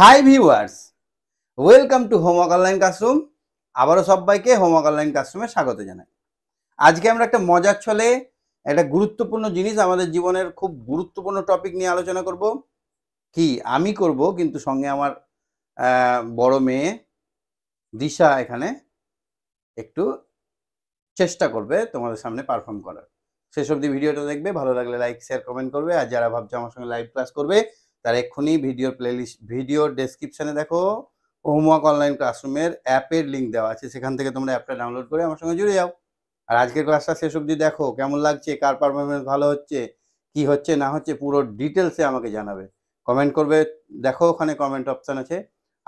high viewers welcome to homework online classroom আবারও সবাইকে homework online ক্লাসরুমে স্বাগত জানাই আজকে আমরা একটা মজার ছলে একটা গুরুত্বপূর্ণ জিনিস আমাদের জীবনের খুব গুরুত্বপূর্ণ টপিক নিয়ে আলোচনা করব কি আমি করব কিন্তু সঙ্গে আমার বড় মেয়ে দিশা এখানে একটু চেষ্টা করবে তোমাদের সামনে পারফর্ম করার শেষ দিয়ে ভিডিওটা দেখবে ভালো লাগলে লাইক শেয়ার কমেন্ট করবে আর যারা ভাবছে আমার সঙ্গে লাইভ ক্লাস করবে তার এক্ষুনি ভিডিও প্লেলিস্ট ভিডিও ডেসক্রিপশানে দেখো হোমওয়ার্ক অনলাইন ক্লাসরুমের অ্যাপের লিঙ্ক দেওয়া আছে সেখান থেকে তোমরা অ্যাপটা ডাউনলোড করে আমার সঙ্গে জুড়ে যাও আর আজকের ক্লাসটা শেষ অবধি দেখো কেমন লাগছে কার পারফরমেন্স ভালো হচ্ছে কি হচ্ছে না হচ্ছে পুরো ডিটেলসে আমাকে জানাবে কমেন্ট করবে দেখো ওখানে কমেন্ট অপশান আছে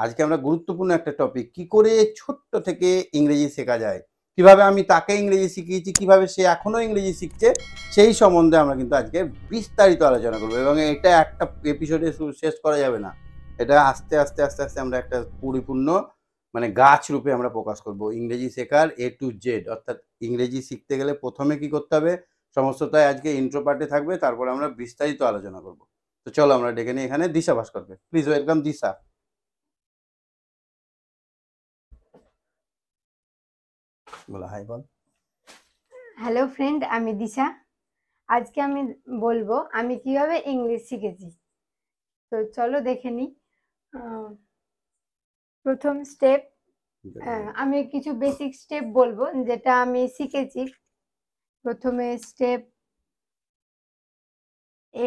আজকে আমরা গুরুত্বপূর্ণ একটা টপিক কি করে ছোট্ট থেকে ইংরেজি শেখা যায় কিভাবে আমি তাকে ইংরেজি শিখিয়েছি কিভাবে সে এখনও ইংরেজি শিখছে সেই সম্বন্ধে আমরা কিন্তু আজকে বিস্তারিত আলোচনা করবো এবং এটা একটা এপিসোডে শেষ করা যাবে না এটা আস্তে আস্তে আস্তে আস্তে আমরা একটা পরিপূর্ণ মানে গাছ রূপে আমরা প্রকাশ করব ইংরেজি শেখার এ টু জেড অর্থাৎ ইংরেজি শিখতে গেলে প্রথমে কি করতে হবে সমস্তটাই আজকে ইন্ট্রো পার্টে থাকবে তারপরে আমরা বিস্তারিত আলোচনা করব তো চলো আমরা ডেকে নিই এখানে দিশা ভাস্করকে প্লিজ ওয়েলকাম দিশা বলো হাই বল হ্যালো ফ্রেন্ড আমি দিশা আজকে আমি বলবো আমি কিভাবে ইংলিশ শিখেছি তো চলো দেখে নি প্রথম স্টেপ আমি কিছু বেসিক স্টেপ বলবো যেটা আমি শিখেছি প্রথমে স্টেপ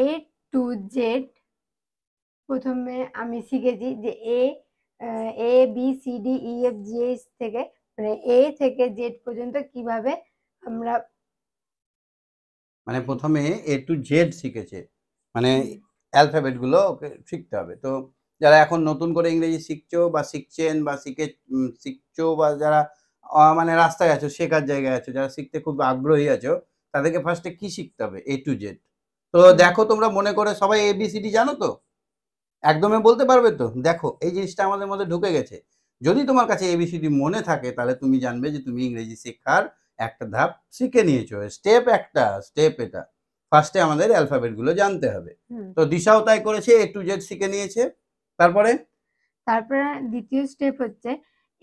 এ টু জেড প্রথমে আমি শিখেছি যে A A B C D E F G H থেকে মানে এ থেকে জেড পর্যন্ত কিভাবে আমরা মানে প্রথমে এ টু জেড শিখেছে মানে অ্যালফাবেট গুলো ওকে শিখতে হবে তো যারা এখন নতুন করে ইংরেজি শিখছো বা শিখছেন বা শিখে শিখছো বা যারা মানে রাস্তায় আছো শেখার জায়গায় আছো যারা শিখতে খুব আগ্রহী আছো তাদেরকে ফার্স্টে কি শিখতে হবে এ টু জেড তো দেখো তোমরা মনে করে সবাই এবিসিডি জানো তো একদমই বলতে পারবে তো দেখো এই জিনিসটা আমাদের মধ্যে ঢুকে গেছে যদি তোমার কাছে এবিসিডি মনে থাকে তাহলে তুমি জানবে যে তুমি ইংরেজি শিক্ষার একটা ধাপ শিখে নিয়েছো স্টেপ একটা স্টেপ এটা ফার্স্টে আমাদের অ্যালফাবেটগুলো জানতে হবে তো দিশাও তাই করেছে এ টু জেড শিখে নিয়েছে তারপরে তারপরে দ্বিতীয় স্টেপ হচ্ছে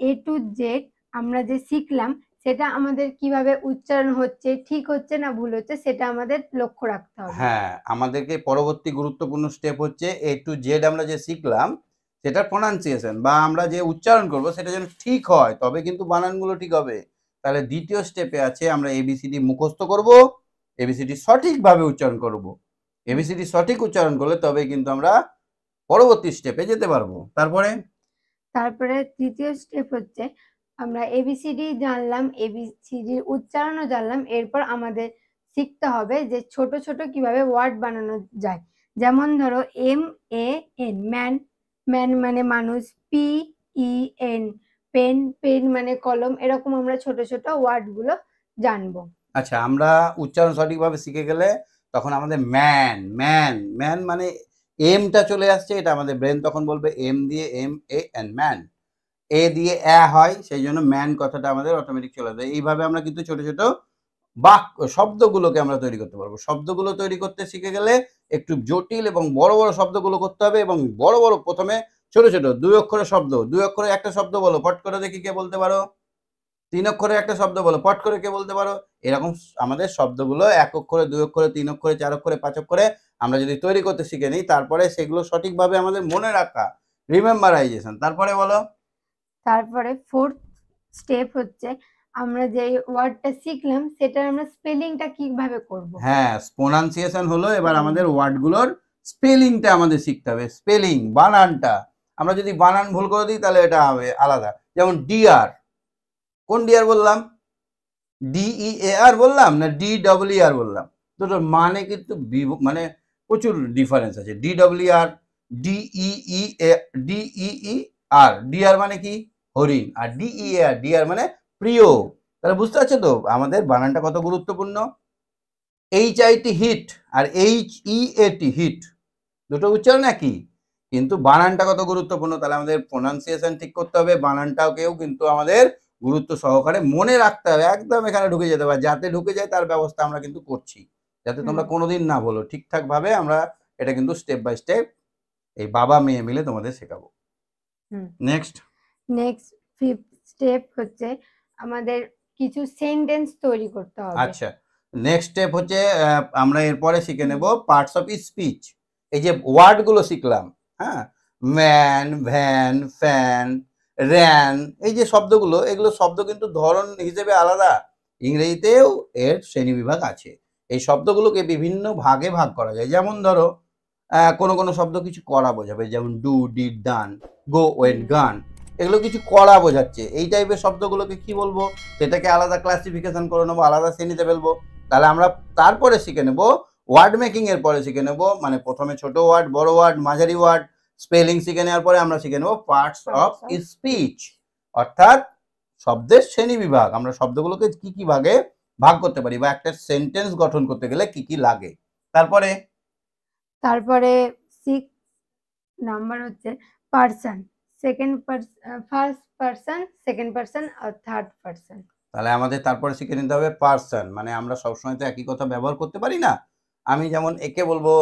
এ টু জেড আমরা যে শিখলাম সেটা আমাদের কিভাবে উচ্চারণ হচ্ছে ঠিক হচ্ছে না ভুল হচ্ছে সেটা আমাদের লক্ষ্য রাখতে হবে হ্যাঁ আমাদেরকে পরবর্তী গুরুত্বপূর্ণ স্টেপ হচ্ছে এ টু জেড আমরা যে শিখলাম সেটা প্রোনাউন্সিয়েশন বা আমরা যে উচ্চারণ করব সেটা যেন ঠিক হয় তবে কিন্তু বানানগুলো ঠিক হবে তাহলে দ্বিতীয় স্টেপে আছে আমরা এবিসিডি মুখস্থ করব এবিসিডি সঠিকভাবে উচ্চারণ করব এবিসিডি সঠিক উচ্চারণ করলে তবে কিন্তু আমরা পরবর্তী স্টেপে যেতে পারবো তারপরে তারপরে তৃতীয় স্টেপ হচ্ছে আমরা এবিসিডি জানলাম এবিসিডির উচ্চারণও জানলাম এরপর আমাদের শিখতে হবে যে ছোট ছোট কিভাবে ওয়ার্ড বানানো যায় যেমন ধরো M A N man man মানে মানুষ P E N pen pen মানে কলম এরকম আমরা ছোট ছোট ওয়ার্ডগুলো জানবো আচ্ছা আমরা উচ্চারণ সঠিকভাবে শিখে গেলে তখন আমাদের ম্যান ম্যান ম্যান মানে এমটা চলে আসছে এটা আমাদের ব্রেন তখন বলবে এম দিয়ে M A N man A দিয়ে অ্যা হয় সেই জন্য ম্যান কথাটা আমাদের অটোমেটিক চলে যায় এইভাবে আমরা কিন্তু ছোট ছোট বাক্য শব্দগুলোকে আমরা তৈরি করতে পারবো শব্দগুলো তৈরি করতে শিখে গেলে একটু জটিল এবং বড় বড় শব্দগুলো করতে হবে এবং বড় বড় প্রথমে ছোট ছোট দুই অক্ষরের শব্দ দুই অক্ষরে একটা শব্দ বলো পট করে দেখি কে বলতে পারো তিন অক্ষরে একটা শব্দ বলো পট করে কে বলতে পারো এরকম আমাদের শব্দগুলো এক অক্ষরে দুই অক্ষরে তিন অক্ষরে চার অক্ষরে পাঁচ অক্ষরে আমরা যদি তৈরি করতে শিখে নিই তারপরে সেগুলো সঠিকভাবে আমাদের মনে রাখা রিমেম্বারাইজেশন তারপরে বলো তারপরে ফোর্থ স্টেপ হচ্ছে আমরা যে ওয়ার্ডটা শিখলাম সেটার আমরা স্পেলিংটা কিভাবে করব হ্যাঁ প্রোনাউন্সিয়েশন হলো এবার আমাদের ওয়ার্ডগুলোর স্পেলিংটা আমাদের শিখতে হবে স্পেলিং বানানটা আমরা যদি বানান ভুল করে দিই তাহলে এটা হবে আলাদা যেমন ডিআর কোন ডিআর বললাম ডিই এ আর বললাম না ডি ডাব্লিউ আর বললাম দুটোর মানে কিন্তু মানে প্রচুর ডিফারেন্স আছে D W R D E R deer মানে কি হরিণ আর ডিই আর ডিআর মানে প্রিয় তাহলে বুঝতে পারছো তো আমাদের বানানটা কত গুরুত্বপূর্ণ এইচ আইটি হিট আর এইচ ই এটি হিট দুটো উচ্চারণ একই কিন্তু বানানটা কত গুরুত্বপূর্ণ তাহলে আমাদের প্রোনাউন্সিয়েশন ঠিক করতে হবে বানানটাকেও কিন্তু আমাদের গুরুত্ব সহকারে মনে রাখতে হবে একদম এখানে ঢুকে যেতে পারে যাতে ঢুকে যায় তার ব্যবস্থা আমরা কিন্তু করছি যাতে তোমরা কোনোদিন না বলো ঠিকঠাকভাবে আমরা এটা কিন্তু স্টেপ বাই স্টেপ এই বাবা মেয়ে মিলে তোমাদের শেখাবো নেক্সট নেক্সট ফিফথ স্টেপ হচ্ছে আমাদের কিছু সেন্টেন্স তৈরি করতে হবে আচ্ছা নেক্সট স্টেপ হচ্ছে আমরা এরপরে শিখে নেব পার্টস অফ স্পিচ এই যে ওয়ার্ডগুলো শিখলাম হ্যাঁ ম্যান ভ্যান ফ্যান র্যান এই যে শব্দগুলো এগুলো শব্দ কিন্তু ধরন হিসেবে আলাদা ইংরেজিতেও এর শ্রেণীবিভাগ আছে এই শব্দগুলোকে বিভিন্ন ভাগে ভাগ করা যায় যেমন ধরো কোনো কোনো শব্দ কিছু করা বোঝাবে যেমন do did done go went gone এগুলো কিছু করা বোঝাচ্ছে এই টাইপের শব্দগুলোকে কি বলবো সেটাকে আলাদা ক্লাসিফিকেশন করে নেবো আলাদা শ্রেণীতে ফেলবো তাহলে আমরা তারপরে শিখে নেব ওয়ার্ড মেকিংয়ের পরে শিখে নেব মানে প্রথমে ছোট ওয়ার্ড বড় ওয়ার্ড মাঝারি ওয়ার্ড স্পেলিং শিখে নেওয়ার পরে আমরা শিখে নেব পার্টস অফ স্পিচ অর্থাৎ শব্দের শ্রেণী বিভাগ আমরা শব্দগুলোকে কি কি ভাগে ভাগ করতে পারি বা একটা সেন্টেন্স গঠন করতে গেলে কি কি লাগে তারপরে তারপরে সিক্স নাম্বার হচ্ছে person second first person second person আর থার্ড পারসন তাহলে আমাদের তারপরে শিখে নিতে হবে পারসন মানে আমরা সবসময় তো একই কথা ব্যবহার করতে পারি না আমি যেমন একে বলবো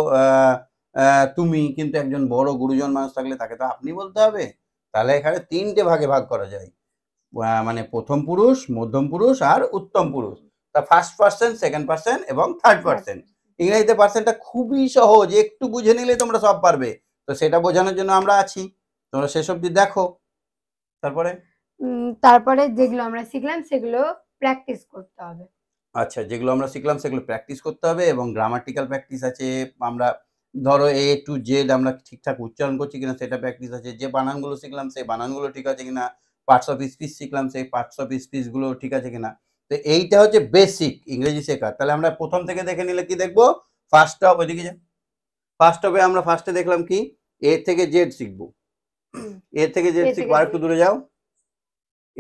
তুমি কিন্তু একজন বড় গুরুজন মানুষ থাকলে তাকে তো আপনি বলতে হবে তাহলে এখানে তিনটে ভাগে ভাগ করা যায় মানে প্রথম পুরুষ মধ্যম পুরুষ আর উত্তম পুরুষ তা ফার্স্ট পার্সেন্ট সেকেন্ড পারসন এবং থার্ড পার্সেন্ট ইংরেজিতে পারসনটা খুবই সহজ একটু বুঝে নিলে তোমরা সব পারবে তো সেটা বোঝানোর জন্য আমরা আছি তোমরা সেসব অবধি দেখো তারপরে তারপরে যেগুলো আমরা শিখলাম সেগুলো প্র্যাকটিস করতে হবে আচ্ছা যেগুলো আমরা শিখলাম সেগুলো প্র্যাকটিস করতে হবে এবং গ্রামাটিক্যাল প্র্যাকটিস আছে আমরা ধরো এ টু জেড আমরা ঠিকঠাক উচ্চারণ করছি কিনা সেটা প্র্যাকটিস আছে যে বানানগুলো শিখলাম সেই বানানগুলো ঠিক আছে কিনা পার্টস অফ স্পিচ শিখলাম সেই পার্টস অফ স্পিচগুলো ঠিক আছে কিনা তো এইটা হচ্ছে বেসিক ইংরেজি শেখার তাহলে আমরা প্রথম থেকে দেখে নিলে কি দেখবো ফার্স্ট অফ ওইদিকে যা ফার্স্ট অফে আমরা ফার্স্টে দেখলাম কি এ থেকে জেড শিখবো এর থেকে জেড শিখবো আর একটু দূরে যাও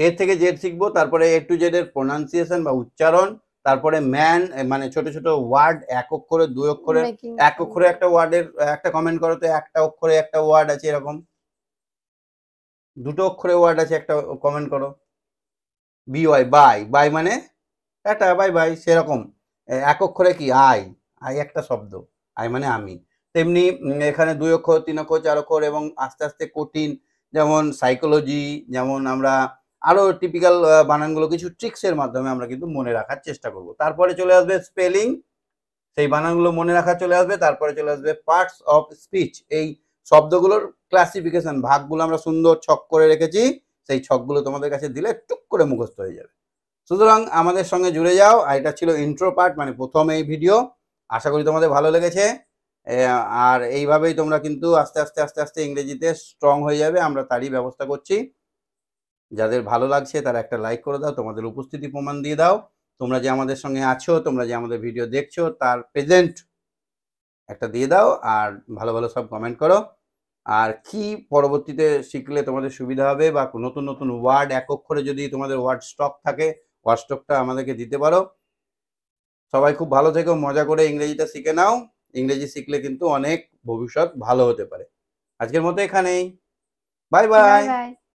এর থেকে জেড শিখবো তারপরে এ টু জেড এর প্রোনাউন্সিয়েশন বা উচ্চারণ তারপরে ম্যান মানে ছোট ছোট ওয়ার্ড এক অক্ষরে দুই অক্ষরে এক অক্ষরে একটা ওয়ার্ডের একটা কমেন্ট করো তো একটা অক্ষরে একটা ওয়ার্ড আছে এরকম দুটো অক্ষরে ওয়ার্ড আছে একটা কমেন্ট করো বিওয়াই বাই বাই মানে একটা বাই বাই সেরকম এক অক্ষরে কি আই আই একটা শব্দ আই মানে আমি তেমনি এখানে দুই অক্ষর তিন অক্ষর চার অক্ষর এবং আস্তে আস্তে কঠিন যেমন সাইকোলজি যেমন আমরা আরও টিপিক্যাল বানানগুলো কিছু ট্রিক্সের মাধ্যমে আমরা কিন্তু মনে রাখার চেষ্টা করব তারপরে চলে আসবে স্পেলিং সেই বানানগুলো মনে রাখা চলে আসবে তারপরে চলে আসবে পার্টস অফ স্পিচ এই শব্দগুলোর ক্লাসিফিকেশন ভাগগুলো আমরা সুন্দর ছক করে রেখেছি সেই ছকগুলো তোমাদের কাছে দিলে টুক করে মুখস্থ হয়ে যাবে সুতরাং আমাদের সঙ্গে জুড়ে যাও আর এটা ছিল ইন্ট্রো পার্ট মানে প্রথম এই ভিডিও আশা করি তোমাদের ভালো লেগেছে আর এইভাবেই তোমরা কিন্তু আস্তে আস্তে আস্তে আস্তে ইংরেজিতে স্ট্রং হয়ে যাবে আমরা তারই ব্যবস্থা করছি যাদের ভালো লাগছে তারা একটা লাইক করে দাও তোমাদের উপস্থিতি প্রমাণ দিয়ে দাও তোমরা যে আমাদের সঙ্গে আছো তোমরা যে আমাদের ভিডিও দেখছো তার প্রেজেন্ট একটা দিয়ে দাও আর ভালো ভালো সব কমেন্ট করো আর কি পরবর্তীতে শিখলে তোমাদের সুবিধা হবে বা নতুন নতুন ওয়ার্ড এক অক্ষরে যদি তোমাদের ওয়ার্ড স্টক থাকে ওয়ার্ড স্টকটা আমাদেরকে দিতে পারো সবাই খুব ভালো থেকো মজা করে ইংরেজিটা শিখে নাও ইংরেজি শিখলে কিন্তু অনেক ভবিষ্যৎ ভালো হতে পারে আজকের মতো এখানেই বাই বাই